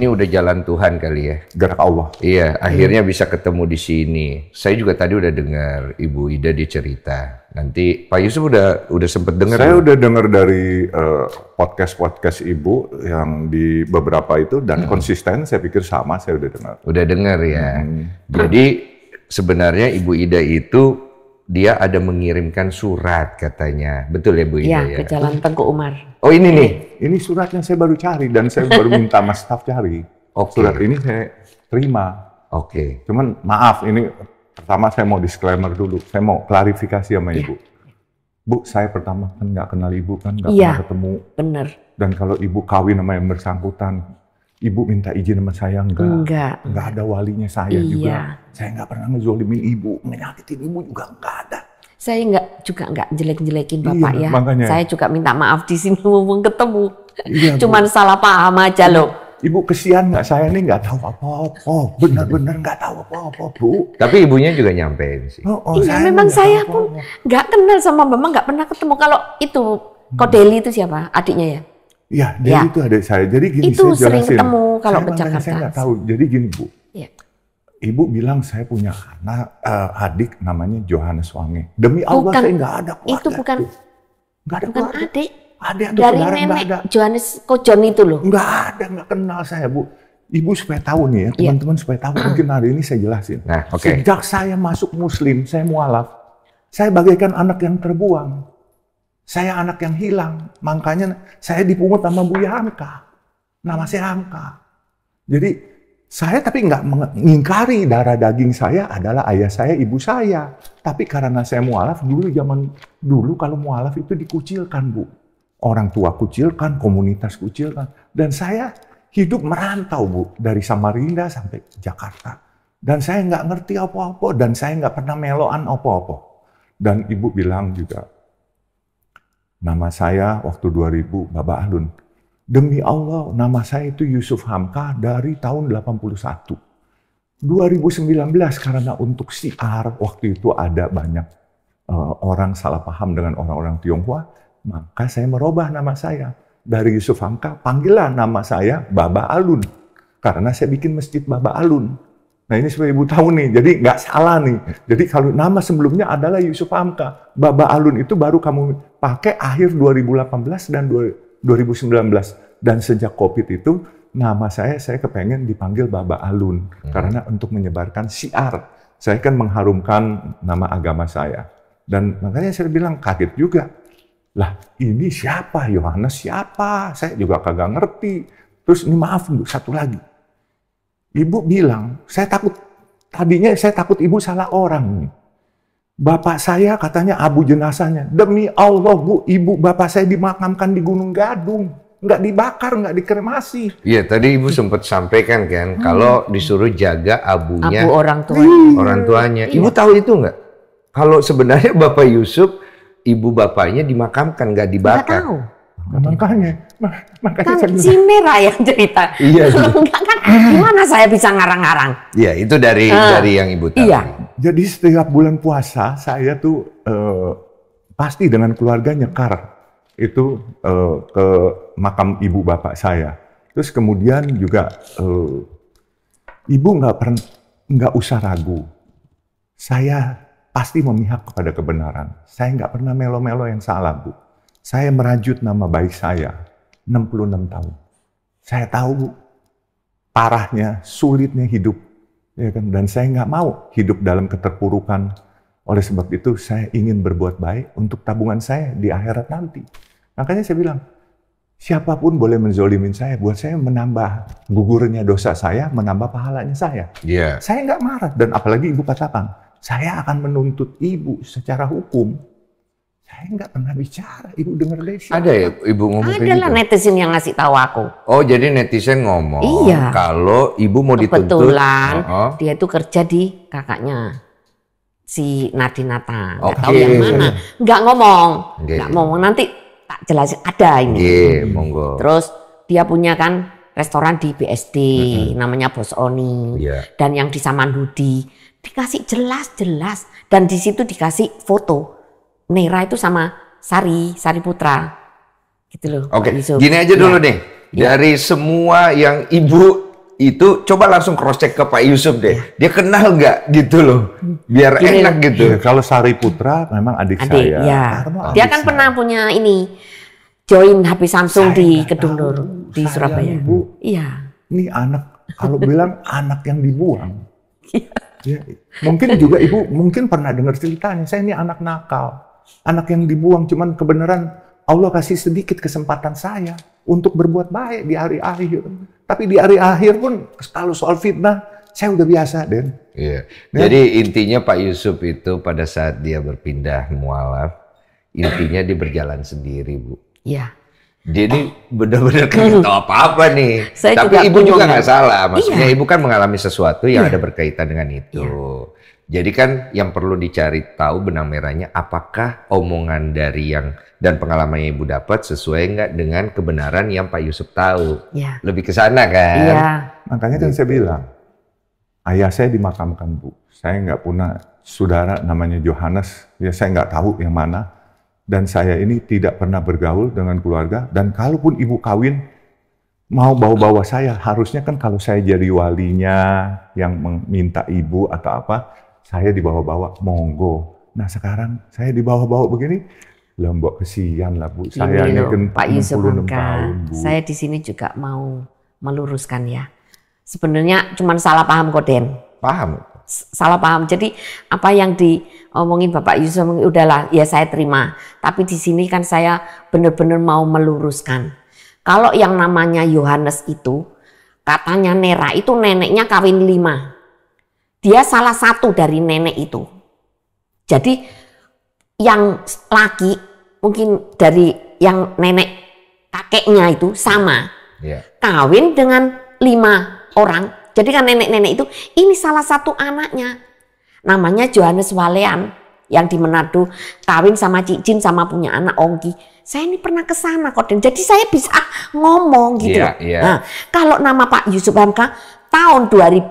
ini udah jalan Tuhan kali ya. Gerak Allah. Iya, akhirnya bisa ketemu di sini. Saya juga tadi udah dengar Ibu Ida dicerita. Nanti Pak Yusuf udah udah sempet dengar. Saya ya? udah dengar dari podcast eh, podcast-podcast Ibu yang di beberapa itu dan hmm. konsisten saya pikir sama saya udah dengar. Udah dengar ya. Hmm. Jadi sebenarnya Ibu Ida itu dia ada mengirimkan surat katanya. Betul ya Bu Ida ya, ya? ke Jalan Tengku Umar. Oh ini nih. Ini surat yang saya baru cari dan saya baru minta mas staff cari. Okay. Surat ini saya terima. Oke. Cuman maaf ini pertama saya mau disclaimer dulu. Saya mau klarifikasi sama ya. Ibu. Bu, saya pertama kan nggak kenal Ibu kan, nggak ya, pernah ketemu. Iya. Benar. Dan kalau Ibu kawin sama yang bersangkutan, ibu minta izin sama saya enggak. Enggak. Enggak ada walinya saya iya. juga. Saya enggak pernah ngezolimin ibu, menyakitin ibu juga enggak ada. Saya enggak juga enggak jelek-jelekin Bapak iya, ya. Makanya. Saya juga minta maaf di sini mau ketemu. Iya, Cuman bu. salah paham aja loh. Iya. Ibu kesian nggak saya ini nggak tahu apa-apa, benar-benar nggak tahu apa-apa bu. Tapi ibunya juga nyampein sih. Oh, oh, iya, saya memang saya pun nggak kenal sama mama, nggak pernah ketemu. Kalau itu hmm. Kodeli itu siapa? Adiknya ya? Iya, jadi ya. itu ada saya. Jadi gini, itu saya sering ketemu kalau saya ke Jakarta. Saya nggak tahu. Jadi gini Bu, ya. Ibu bilang saya punya anak uh, adik namanya Johannes Wange. Demi bukan, Allah saya nggak ada keluarga. Itu bukan, nggak ada bukan keluarga. adik. Ada atau dari saudara nenek ada. Johannes Kojon itu loh. Nggak ada, nggak kenal saya Bu. Ibu supaya tahu nih ya, ya. teman-teman ya. supaya tahu. Mungkin hari ini saya jelasin. Nah, okay. Sejak saya masuk Muslim, saya mualaf. Saya bagaikan anak yang terbuang. Saya anak yang hilang, makanya saya dipungut sama Buya Hamka. Nama saya Hamka. Jadi saya tapi nggak mengingkari darah daging saya adalah ayah saya, ibu saya. Tapi karena saya mualaf dulu zaman dulu kalau mualaf itu dikucilkan bu. Orang tua kucilkan, komunitas kucilkan. Dan saya hidup merantau bu dari Samarinda sampai Jakarta dan saya nggak ngerti apa-apa dan saya nggak pernah meloan apa-apa dan ibu bilang juga Nama saya waktu 2000, Bapak Alun. Demi Allah, nama saya itu Yusuf Hamka dari tahun 81. 2019 karena untuk siar waktu itu ada banyak uh, orang salah paham dengan orang-orang Tionghoa, maka saya merubah nama saya dari Yusuf Hamka, panggillah nama saya Baba Alun. Karena saya bikin masjid Baba Alun. Nah ini supaya ibu tahu nih, jadi nggak salah nih. Jadi kalau nama sebelumnya adalah Yusuf Hamka, Baba Alun itu baru kamu pakai akhir 2018 dan 2019. Dan sejak COVID itu nama saya saya kepengen dipanggil Baba Alun hmm. karena untuk menyebarkan siar. Saya kan mengharumkan nama agama saya. Dan makanya saya bilang kaget juga. Lah ini siapa Yohanes siapa? Saya juga kagak ngerti. Terus ini maaf satu lagi Ibu bilang, saya takut, tadinya saya takut ibu salah orang. Bapak saya katanya abu jenazahnya. Demi Allah bu, ibu bapak saya dimakamkan di Gunung Gadung. Nggak dibakar, nggak dikremasi. Iya, tadi ibu sempat sampaikan kan, hmm. kalau disuruh jaga abunya. Abu orang tuanya. Orang tuanya. Iya. Ibu iya. tahu itu nggak? Kalau sebenarnya Bapak Yusuf, ibu bapaknya dimakamkan, nggak dibakar. Nggak tahu. Nah, makanya, mak makanya kan si merah yang cerita. Iya. kan gimana saya bisa ngarang-ngarang? Iya, itu dari uh, dari yang ibu tahu. Iya. Jadi setiap bulan puasa saya tuh uh, pasti dengan keluarga nyekar itu uh, ke makam ibu bapak saya. Terus kemudian juga uh, ibu nggak pernah nggak usah ragu. Saya pasti memihak kepada kebenaran. Saya nggak pernah melo-melo yang salah, Bu saya merajut nama baik saya 66 tahun. Saya tahu parahnya, sulitnya hidup. Ya kan? Dan saya nggak mau hidup dalam keterpurukan. Oleh sebab itu saya ingin berbuat baik untuk tabungan saya di akhirat nanti. Makanya saya bilang, siapapun boleh menzolimin saya. Buat saya menambah gugurnya dosa saya, menambah pahalanya saya. Yeah. Saya nggak marah. Dan apalagi ibu katakan, saya akan menuntut ibu secara hukum saya nggak pernah bicara. Ibu dengar siapa Ada ya ibu ngomong Ada gitu? lah netizen yang ngasih tahu aku. Oh jadi netizen ngomong. Iya. Kalau ibu mau dituntut. Kebetulan uh dia itu kerja di kakaknya si Nadinata. Nggak okay. tahu yang mana. Nggak ngomong. Okay. Nggak ngomong. Nanti tak jelasin ada ini. okay, monggo. Terus dia punya kan restoran di BSD mm-hmm. namanya Bos Oni yeah. dan yang di Saman Hudi dikasih jelas-jelas dan di situ dikasih foto Nera itu sama Sari, Sari Putra. Gitu loh. Oke, okay. gini aja dulu ya. deh. Ya. Dari semua yang Ibu itu coba langsung cross check ke Pak Yusuf deh. Iya. Dia kenal nggak gitu loh, biar Gini. enak gitu. Ya, kalau Sari Putra memang adik, adik saya. Ya. Adik dia kan saya. pernah punya ini join HP Samsung saya di Kedung Nur di saya Surabaya. Ibu. iya. Ini anak kalau bilang anak yang dibuang. Iya. ya. Mungkin juga ibu mungkin pernah dengar ceritanya. Saya ini anak nakal. Anak yang dibuang cuman kebenaran Allah kasih sedikit kesempatan saya untuk berbuat baik di hari akhir. Tapi di hari akhir pun kalau soal fitnah saya udah biasa, Den. Iya. Ya. Jadi intinya Pak Yusuf itu pada saat dia berpindah mualaf, intinya dia berjalan sendiri, Bu. Iya. Jadi benar-benar nggak hmm. tahu apa-apa nih. Saya Tapi juga ibu juga nggak salah. Maksudnya iya. ibu kan mengalami sesuatu yang iya. ada berkaitan dengan itu. Iya. Jadi kan yang perlu dicari tahu benang merahnya apakah omongan dari yang dan pengalaman yang ibu dapat sesuai nggak dengan kebenaran yang Pak Yusuf tahu. Ya. Lebih ke sana kan. Iya. Makanya kan saya gitu. bilang ayah saya dimakamkan bu. Saya nggak punya saudara namanya Johannes. Ya saya nggak tahu yang mana. Dan saya ini tidak pernah bergaul dengan keluarga. Dan kalaupun ibu kawin mau bawa-bawa saya harusnya kan kalau saya jadi walinya yang meminta ibu atau apa saya dibawa-bawa monggo. Nah sekarang saya dibawa-bawa begini, lembok kesian lah bu. Saya iya, ini kan Pak Yusuf bu. saya di sini juga mau meluruskan ya. Sebenarnya cuma salah paham kok Den. Paham. Salah paham. Jadi apa yang diomongin Bapak Yusuf udahlah ya saya terima. Tapi di sini kan saya benar-benar mau meluruskan. Kalau yang namanya Yohanes itu katanya Nera itu neneknya kawin lima. Dia salah satu dari nenek itu. Jadi yang laki mungkin dari yang nenek kakeknya itu sama. Yeah. Kawin dengan lima orang. Jadi kan nenek-nenek itu ini salah satu anaknya. Namanya Johannes Walean yang di Manado kawin sama Cijin sama punya anak Ongki. Saya ini pernah ke sana kok jadi saya bisa ngomong gitu. Yeah, yeah. Nah, kalau nama Pak Yusuf Hamka tahun 2000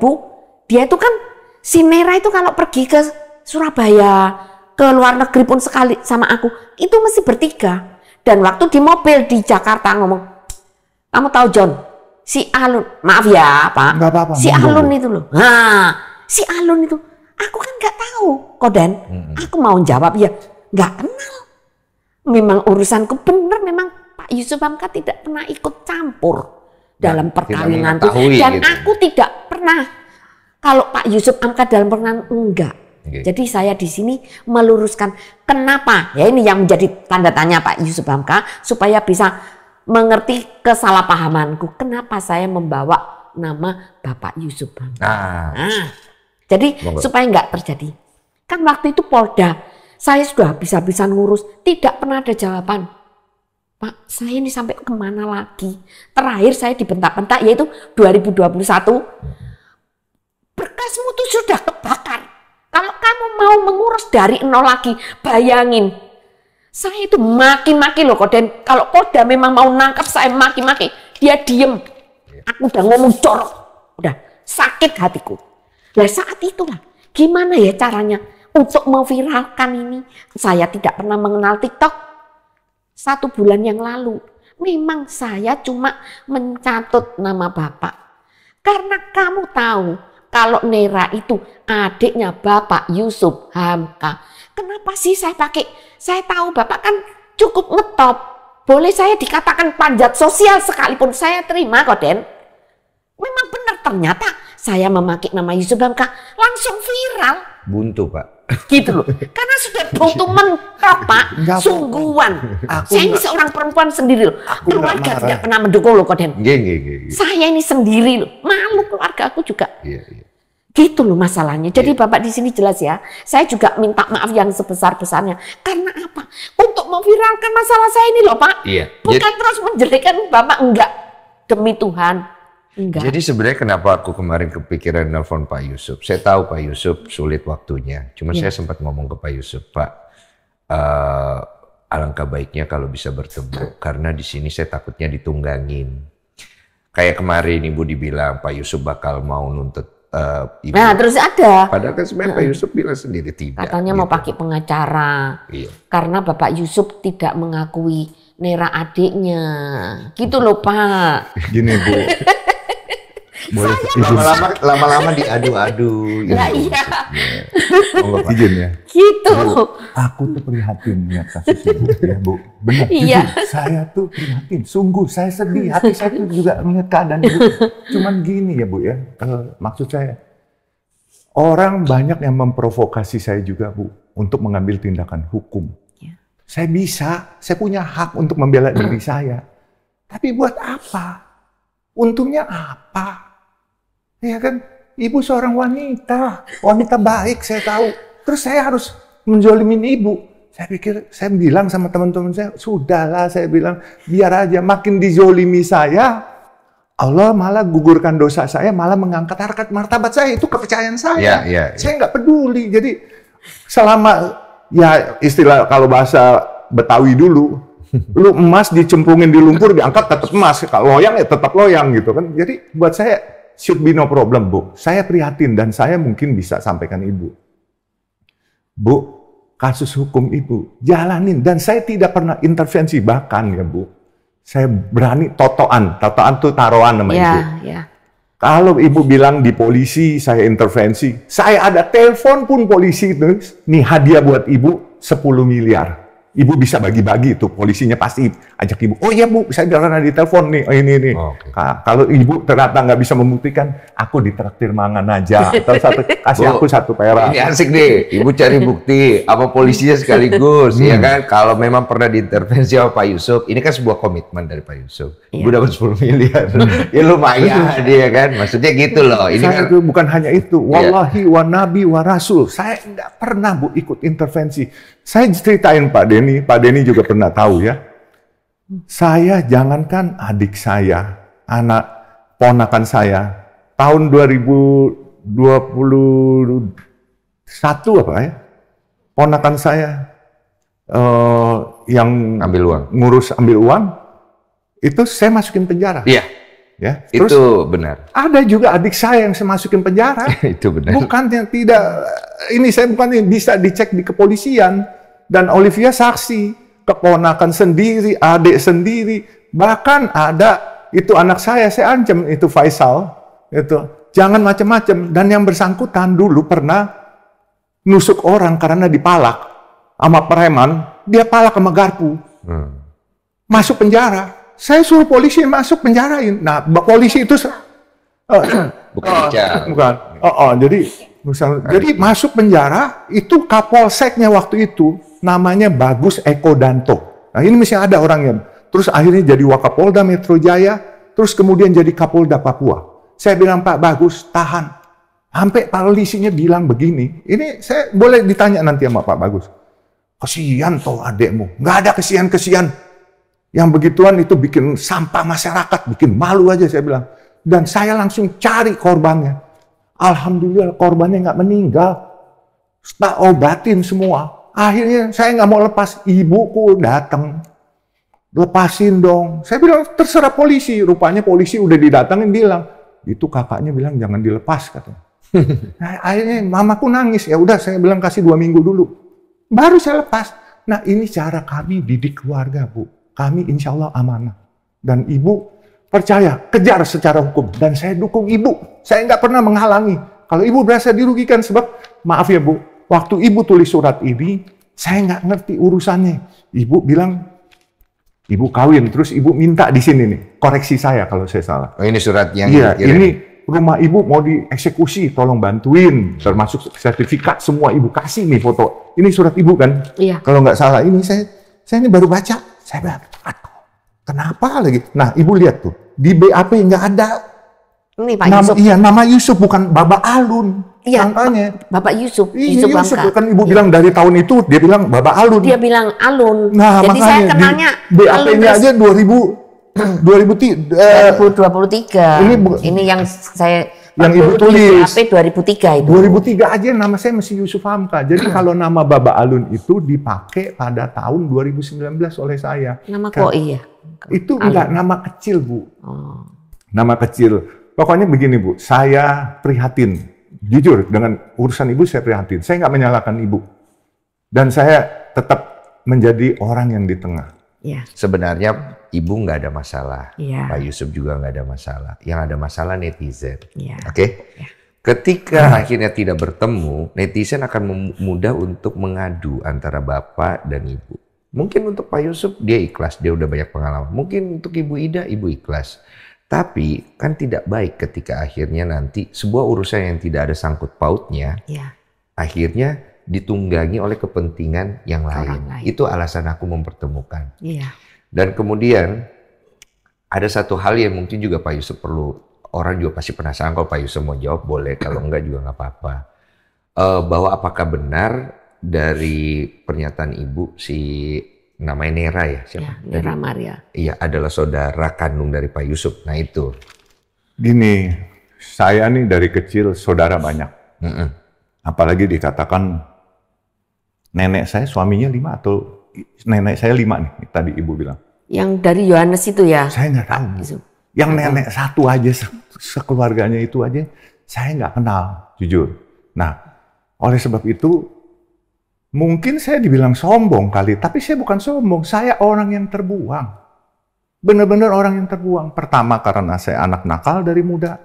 dia itu kan si merah itu kalau pergi ke Surabaya, ke luar negeri pun sekali sama aku, itu mesti bertiga. Dan waktu di mobil di Jakarta ngomong, kamu tahu John, si Alun, maaf ya Pak, apa -apa, si enggak Alun itu loh, ha nah, si Alun itu, aku kan nggak tahu, Koden, hmm. aku mau jawab ya, nggak kenal. Memang urusanku bener, memang Pak Yusuf Hamka tidak pernah ikut campur dalam perkawinan dan gitu. aku tidak pernah kalau Pak Yusuf Amka dalam perenang enggak. Okay. Jadi saya di sini meluruskan kenapa ya ini yang menjadi tanda tanya Pak Yusuf Hamka supaya bisa mengerti kesalahpahamanku. Kenapa saya membawa nama Bapak Yusuf Hamka? Nah. nah jadi supaya enggak terjadi. Kan waktu itu Polda saya sudah bisa-bisa ngurus, tidak pernah ada jawaban. Pak, saya ini sampai kemana lagi? Terakhir saya dibentak-bentak yaitu 2021. Hmm kamu mau mengurus dari nol lagi, bayangin. Saya itu maki-maki loh kok. Dan kalau koda memang mau nangkap saya maki-maki. Dia diem. Aku udah ngomong corok. Udah sakit hatiku. Nah saat itulah gimana ya caranya untuk memviralkan ini. Saya tidak pernah mengenal TikTok. Satu bulan yang lalu memang saya cuma mencatut nama Bapak. Karena kamu tahu kalau Nera itu adiknya Bapak Yusuf Hamka. Kenapa sih saya pakai? Saya tahu Bapak kan cukup ngetop. Boleh saya dikatakan panjat sosial sekalipun saya terima kok, Den. Memang benar ternyata saya memakai nama Yusuf Hamka langsung viral. Buntu, Pak gitu loh karena sudah butuh mentok pak sungguhan aku saya ini seorang perempuan sendiri loh keluarga tidak pernah mendukung loh koden gak, gak, gak. saya ini sendiri loh malu keluarga aku juga iya, iya. gitu loh masalahnya jadi iya. bapak di sini jelas ya saya juga minta maaf yang sebesar besarnya karena apa untuk memviralkan masalah saya ini loh pak bukan terus menjelekkan bapak enggak demi Tuhan Enggak. Jadi sebenarnya kenapa aku kemarin kepikiran nelfon Pak Yusuf. Saya tahu Pak Yusuf sulit waktunya. Cuma yeah. saya sempat ngomong ke Pak Yusuf, Pak, uh, alangkah baiknya kalau bisa bertemu. Karena di sini saya takutnya ditunggangin. Kayak kemarin Ibu dibilang Pak Yusuf bakal mau nuntut Uh, ibu. Nah terus ada. Padahal kan sebenarnya Pak Yusuf bilang sendiri tidak. Katanya gitu. mau pakai pengacara. Iya. Karena Bapak Yusuf tidak mengakui Nera adiknya. Gitu loh Pak. Gini Bu, Boleh lama-lama lama-lama diadu-adu ya. Nah, iya. Oh, izin ya. Gitu. gitu. aku tuh prihatin ya kasus ibu ya, Bu. Benar. Iya. saya tuh prihatin. Sungguh saya sedih. Hati saya tuh juga melihat keadaan ibu. Cuman gini ya, Bu ya. Eh, maksud saya orang banyak yang memprovokasi saya juga, Bu, untuk mengambil tindakan hukum. Ya. Saya bisa, saya punya hak untuk membela diri saya. Tapi buat apa? Untungnya apa? Iya kan? Ibu seorang wanita, wanita baik saya tahu. Terus saya harus menjolimin ibu. Saya pikir, saya bilang sama teman-teman saya, sudahlah saya bilang, biar aja makin dijolimi saya, Allah malah gugurkan dosa saya, malah mengangkat harkat martabat saya. Itu kepercayaan saya. Yeah, yeah, yeah. Saya nggak peduli. Jadi selama ya istilah kalau bahasa Betawi dulu, lu emas dicemplungin di lumpur diangkat tetap emas, kalau loyang ya tetap loyang gitu kan. Jadi buat saya should be no problem, Bu. Saya prihatin dan saya mungkin bisa sampaikan Ibu. Bu, kasus hukum Ibu, jalanin. Dan saya tidak pernah intervensi bahkan ya, Bu. Saya berani totoan. Totoan tuh taruhan sama yeah, Ibu. Yeah. Kalau ibu bilang di polisi saya intervensi, saya ada telepon pun polisi itu, nih hadiah buat ibu 10 miliar ibu bisa bagi-bagi itu polisinya pasti ajak ibu oh iya bu saya karena di telepon nih oh, ini ini okay. kalau ibu ternyata nggak bisa membuktikan aku ditraktir mangan aja atau satu kasih bu, aku satu perak ini asik deh ibu cari bukti apa polisinya sekaligus ya hmm. kan kalau memang pernah diintervensi sama Pak Yusuf ini kan sebuah komitmen dari Pak Yusuf ya. ibu iya. dapat 10 miliar ya lumayan dia kan maksudnya gitu loh ini kan itu bukan hanya itu iya. wallahi wa nabi wa rasul saya nggak pernah bu ikut intervensi saya ceritain Pak De Denny, Pak Denny juga pernah tahu ya. Saya jangankan adik saya, anak ponakan saya, tahun 2021 apa ya, ponakan saya uh, yang ambil uang, ngurus ambil uang, itu saya masukin penjara. Iya. Ya, Terus itu benar. Ada juga adik saya yang saya masukin penjara. itu benar. Bukan yang tidak ini saya bukan yang bisa dicek di kepolisian dan Olivia saksi, keponakan sendiri, adik sendiri, bahkan ada itu anak saya, saya ancam itu Faisal, itu jangan macam-macam. Dan yang bersangkutan dulu pernah nusuk orang karena dipalak sama preman, dia palak sama garpu, hmm. masuk penjara. Saya suruh polisi masuk penjarain. Nah, polisi itu bukan uh, bukan. Uh, uh, jadi jadi masuk penjara itu kapolseknya waktu itu namanya Bagus Eko Danto. Nah ini misalnya ada orang yang terus akhirnya jadi Wakapolda Metro Jaya, terus kemudian jadi Kapolda Papua. Saya bilang Pak Bagus tahan. Sampai polisinya bilang begini, ini saya boleh ditanya nanti sama Pak Bagus. Kesian toh adekmu, nggak ada kesian-kesian. Yang begituan itu bikin sampah masyarakat, bikin malu aja saya bilang. Dan saya langsung cari korbannya Alhamdulillah korbannya nggak meninggal. Tak obatin semua. Akhirnya saya nggak mau lepas. Ibuku datang. Lepasin dong. Saya bilang terserah polisi. Rupanya polisi udah didatangin bilang. Itu kakaknya bilang jangan dilepas katanya. Nah, akhirnya mamaku nangis. Ya udah saya bilang kasih dua minggu dulu. Baru saya lepas. Nah ini cara kami didik keluarga Bu. Kami insya Allah amanah. Dan ibu percaya, kejar secara hukum. Dan saya dukung ibu. Saya nggak pernah menghalangi. Kalau ibu berasa dirugikan sebab, maaf ya bu, waktu ibu tulis surat ini, saya nggak ngerti urusannya. Ibu bilang, ibu kawin, terus ibu minta di sini nih, koreksi saya kalau saya salah. Oh, ini surat yang Iya, ini rumah ibu mau dieksekusi, tolong bantuin, termasuk sertifikat semua ibu kasih nih foto. Ini surat ibu kan? Iya. Kalau nggak salah ini saya, saya ini baru baca, saya bilang, Kenapa lagi? Nah, ibu lihat tuh di BAP nggak ada ini Pak nama, Yusuf. Iya, nama Yusuf bukan Baba Alun. Iya, tangkanya. Bapak Yusuf. Iya, Yusuf, Yusuf kan ibu iya. bilang dari tahun itu dia bilang Baba Alun. Dia bilang Alun. Nah, Jadi makanya, saya kenalnya BAP-nya aja 2000 ribu eh, Ini ini yang saya yang ibu tulis. BAP 2003 itu. tiga aja nama saya masih Yusuf Hamka. Jadi kalau nama Baba Alun itu dipakai pada tahun dua ribu sembilan belas oleh saya. Nama kok kan? iya. Itu Alam. enggak nama kecil, Bu. hmm. Nama kecil. Pokoknya begini, Bu. Saya prihatin. Jujur, dengan urusan Ibu saya prihatin. Saya nggak menyalahkan Ibu. Dan saya tetap menjadi orang yang di tengah. Ya. Sebenarnya Ibu nggak ada masalah. Ya. Pak Yusuf juga nggak ada masalah. Yang ada masalah netizen. Ya. Oke? Okay? Ya. Ketika akhirnya tidak bertemu, netizen akan mudah untuk mengadu antara bapak dan ibu. Mungkin untuk Pak Yusuf dia ikhlas, dia udah banyak pengalaman. Mungkin untuk Ibu Ida, Ibu ikhlas. Tapi kan tidak baik ketika akhirnya nanti sebuah urusan yang tidak ada sangkut pautnya, ya. akhirnya ditunggangi oleh kepentingan yang lain. lain. Itu alasan aku mempertemukan. Ya. Dan kemudian ada satu hal yang mungkin juga Pak Yusuf perlu, orang juga pasti penasaran kalau Pak Yusuf mau jawab boleh, kalau enggak juga enggak apa-apa. Eh, bahwa apakah benar dari pernyataan ibu si namanya Nera ya siapa? Ya, Nera Maria. Iya adalah saudara kandung dari Pak Yusuf. Nah itu. Gini, saya nih dari kecil saudara banyak. Mm -mm. Apalagi dikatakan nenek saya suaminya lima atau nenek saya lima nih tadi ibu bilang. Yang dari Yohanes itu ya? Saya nggak tahu. Yusuf. Yang nenek satu aja se sekeluarganya itu aja saya nggak kenal jujur. Nah oleh sebab itu Mungkin saya dibilang sombong kali, tapi saya bukan sombong. Saya orang yang terbuang. Benar-benar orang yang terbuang. Pertama karena saya anak nakal dari muda.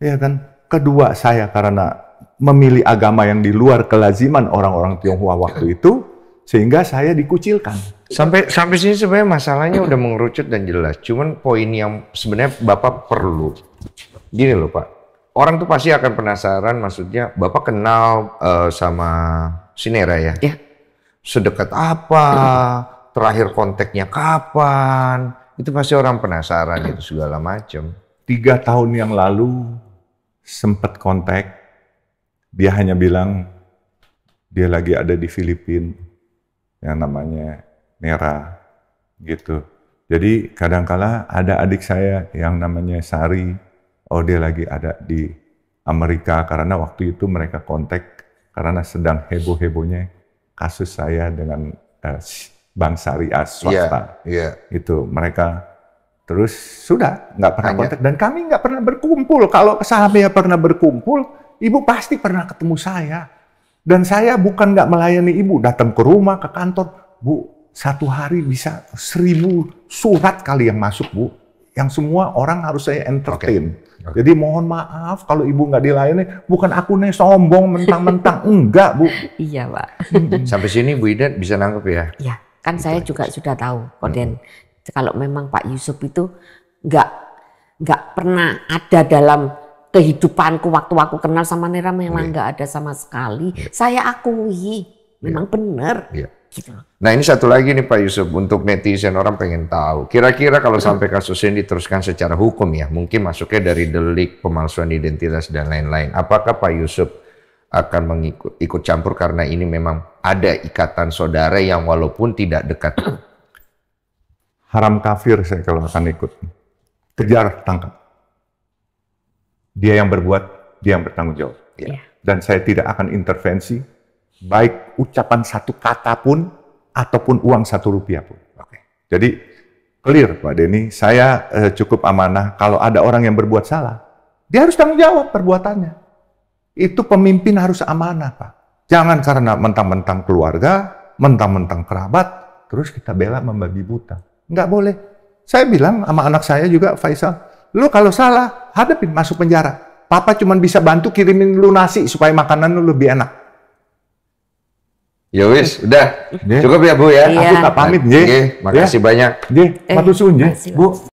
Ya kan? Kedua saya karena memilih agama yang di luar kelaziman orang-orang Tionghoa waktu iya. itu sehingga saya dikucilkan. Sampai sampai sini sebenarnya masalahnya udah mengerucut dan jelas. Cuman poin yang sebenarnya Bapak perlu. Gini loh, Pak. Orang tuh pasti akan penasaran maksudnya Bapak kenal uh, sama Sinera ya? Ya. Sedekat apa? Terakhir kontaknya kapan? Itu pasti orang penasaran itu segala macam. Tiga tahun yang lalu sempat kontak, dia hanya bilang dia lagi ada di Filipina yang namanya Nera gitu. Jadi kadangkala ada adik saya yang namanya Sari, oh dia lagi ada di Amerika karena waktu itu mereka kontak karena sedang heboh-hebohnya kasus saya dengan uh, bank syariah swasta. Yeah, yeah. Itu mereka terus sudah nggak pernah Hanya. kontak dan kami nggak pernah berkumpul. Kalau sahamnya pernah berkumpul, ibu pasti pernah ketemu saya. Dan saya bukan nggak melayani ibu, datang ke rumah, ke kantor, bu satu hari bisa seribu surat kali yang masuk bu, yang semua orang harus saya entertain. Okay. Jadi mohon maaf kalau ibu nggak dilayani, bukan aku nih sombong mentang-mentang enggak bu. Iya pak. Sampai sini Bu Ida bisa nangkep ya? Iya, kan itu saya juga sudah tahu, Koden. Hmm. Kalau memang Pak Yusuf itu nggak nggak pernah ada dalam kehidupanku waktu aku kenal sama Nera memang iya. nggak ada sama sekali. Yeah. Saya akui, memang yeah. benar. Yeah. Gitu. Nah ini satu lagi nih Pak Yusuf, untuk netizen orang pengen tahu. Kira-kira kalau hmm. sampai kasus ini diteruskan secara hukum ya, mungkin masuknya dari delik pemalsuan identitas dan lain-lain. Apakah Pak Yusuf akan mengikut ikut campur karena ini memang ada ikatan saudara yang walaupun tidak dekat? Haram kafir saya kalau akan ikut. Kejar, tangkap. Dia yang berbuat, dia yang bertanggung jawab. Ya. Dan saya tidak akan intervensi baik ucapan satu kata pun ataupun uang satu rupiah pun. Oke. Jadi clear Pak Denny, saya eh, cukup amanah kalau ada orang yang berbuat salah, dia harus tanggung jawab perbuatannya. Itu pemimpin harus amanah Pak. Jangan karena mentang-mentang keluarga, mentang-mentang kerabat, terus kita bela membabi buta. Enggak boleh. Saya bilang sama anak saya juga, Faisal, lu kalau salah, hadapin masuk penjara. Papa cuma bisa bantu kirimin lu nasi supaya makanan lu lebih enak. Ya wis, udah. Cukup ya Bu ya. Iya. Aku tak pamit nggih. Makasih banyak. Nggih, eh, matur suwun nggih, Bu.